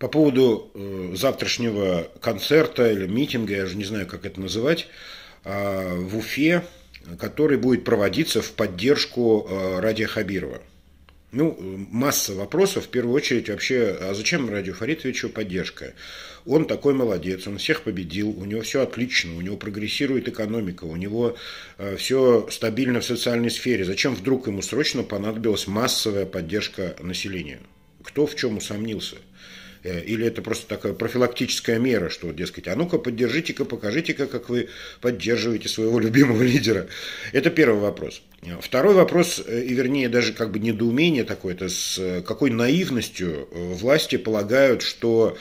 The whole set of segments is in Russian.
По поводу э, завтрашнего концерта или митинга, я же не знаю, как это называть, э, в Уфе, который будет проводиться в поддержку э, Радия Хабирова. Ну, э, масса вопросов, в первую очередь, вообще, а зачем Радию Фаритовичу поддержка? Он такой молодец, он всех победил, у него все отлично, у него прогрессирует экономика, у него э, все стабильно в социальной сфере. Зачем вдруг ему срочно понадобилась массовая поддержка населения? Кто в чем усомнился? Э, или это просто такая профилактическая мера, что, дескать, а ну-ка поддержите-ка, покажите-ка, как вы поддерживаете своего любимого лидера. Это первый вопрос. Второй вопрос, э, и вернее даже как бы недоумение такое, это с э, какой наивностью власти полагают, что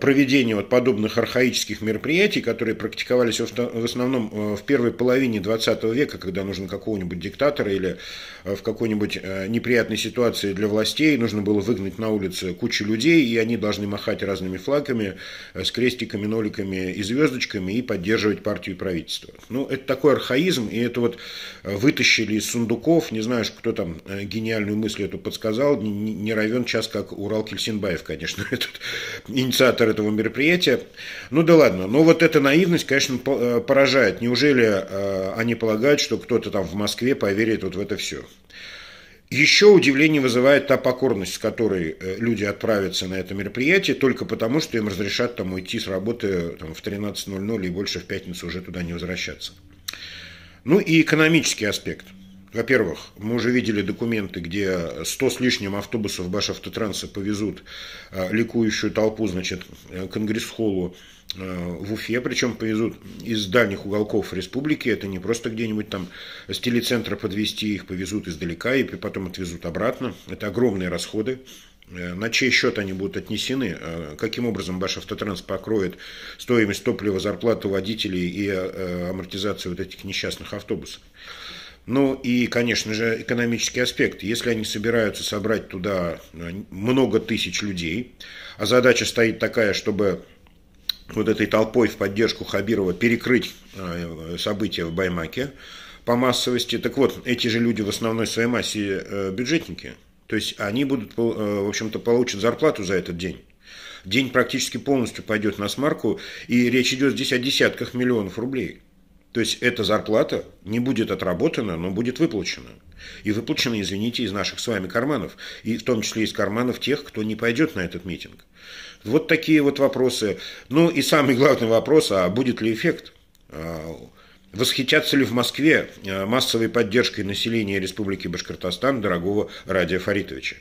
проведение вот подобных архаических мероприятий, которые практиковались в основном в первой половине 20 века, когда нужно какого-нибудь диктатора или в какой-нибудь неприятной ситуации для властей нужно было выгнать на улицы кучу людей, и они должны махать разными флагами э, с крестиками, ноликами и звездочками и поддерживать партию и правительство. Ну, это такой архаизм, и это вот э, вытащили из сундуков, не знаешь, кто там э, гениальную мысль эту подсказал, не, не равен час, как Урал Кельсинбаев, конечно, этот инициатор этого мероприятия. Ну да ладно, но вот эта наивность, конечно, поражает. Неужели они полагают, что кто-то там в Москве поверит вот в это все? Еще удивление вызывает та покорность, с которой э, люди отправятся на это мероприятие, только потому, что им разрешат там уйти с работы э, там, в 13.00 и больше в пятницу уже туда не возвращаться. Ну и экономический аспект – во-первых, мы уже видели документы, где 100 с лишним автобусов Башавтотранса повезут э, ликующую толпу, значит, э, Конгресс-холлу э, в Уфе, причем повезут из дальних уголков республики, это не просто где-нибудь там с телецентра подвести их повезут издалека и потом отвезут обратно, это огромные расходы, на чей счет они будут отнесены, каким образом ваш автотранс покроет стоимость топлива, зарплату водителей и амортизацию вот этих несчастных автобусов. Ну и, конечно же, экономический аспект. Если они собираются собрать туда э, много тысяч людей, а задача стоит такая, чтобы вот этой толпой в поддержку Хабирова перекрыть э, события в Баймаке по массовости, так вот, эти же люди в основной своей массе э, бюджетники. То есть они будут, в общем-то, получат зарплату за этот день день практически полностью пойдет на смарку, и речь идет здесь о десятках миллионов рублей. То есть эта зарплата не будет отработана, но будет выплачена. И выплачена, извините, из наших с вами карманов. И в том числе из карманов тех, кто не пойдет на этот митинг. Вот такие вот вопросы. Ну и самый главный вопрос, а будет ли эффект? А, восхитятся ли в Москве а, массовой поддержкой населения Республики Башкортостан дорогого Радия Фаритовича?